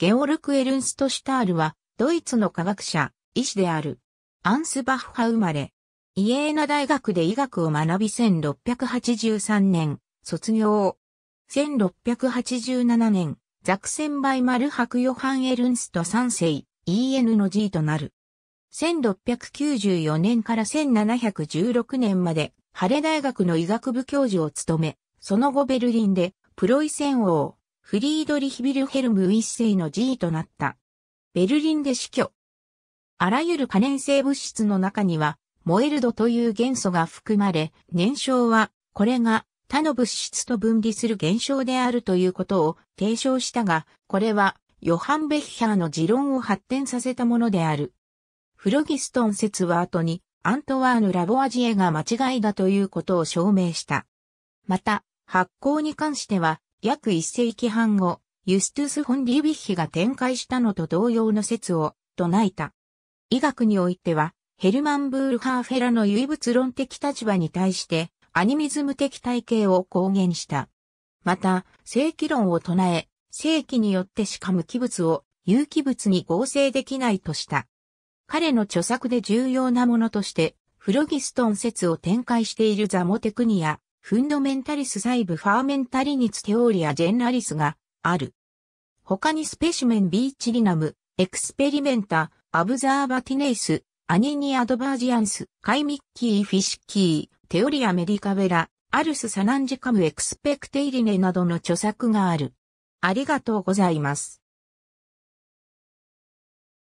ゲオルク・エルンスト・シュタールは、ドイツの科学者、医師である。アンスバッフ生まれ。イエーナ大学で医学を学び1683年、卒業。1687年、ザクセンバイマルハク・ヨハン・エルンスト3世、EN の G となる。1694年から1716年まで、ハレ大学の医学部教授を務め、その後ベルリンで、プロイセン王、フリードリヒ・ビルヘルム一世の G となった。ベルリンで死去。あらゆる可燃性物質の中には、モエルドという元素が含まれ、燃焼は、これが他の物質と分離する現象であるということを提唱したが、これは、ヨハン・ベッヒャーの持論を発展させたものである。フロギストン説は後に、アントワーヌ・ラボアジエが間違いだということを証明した。また、発酵に関しては、約一世紀半後、ユストゥス・フォン・リュビッヒが展開したのと同様の説を唱えた。医学においては、ヘルマン・ブールハーフェラの唯物論的立場に対して、アニミズム的体系を公言した。また、正規論を唱え、正規によってしか無機物を有機物に合成できないとした。彼の著作で重要なものとして、フロギストン説を展開しているザモテクニア、フンドメンタリス細部ファーメンタリニツテオリアジェンラリスがある。他にスペシメンビーチリナム、エクスペリメンタ、アブザーバティネイス、アニニアドバージアンス、カイミッキーフィシキー、テオリアメディカベラ、アルスサナンジカムエクスペクテイリネなどの著作がある。ありがとうございます。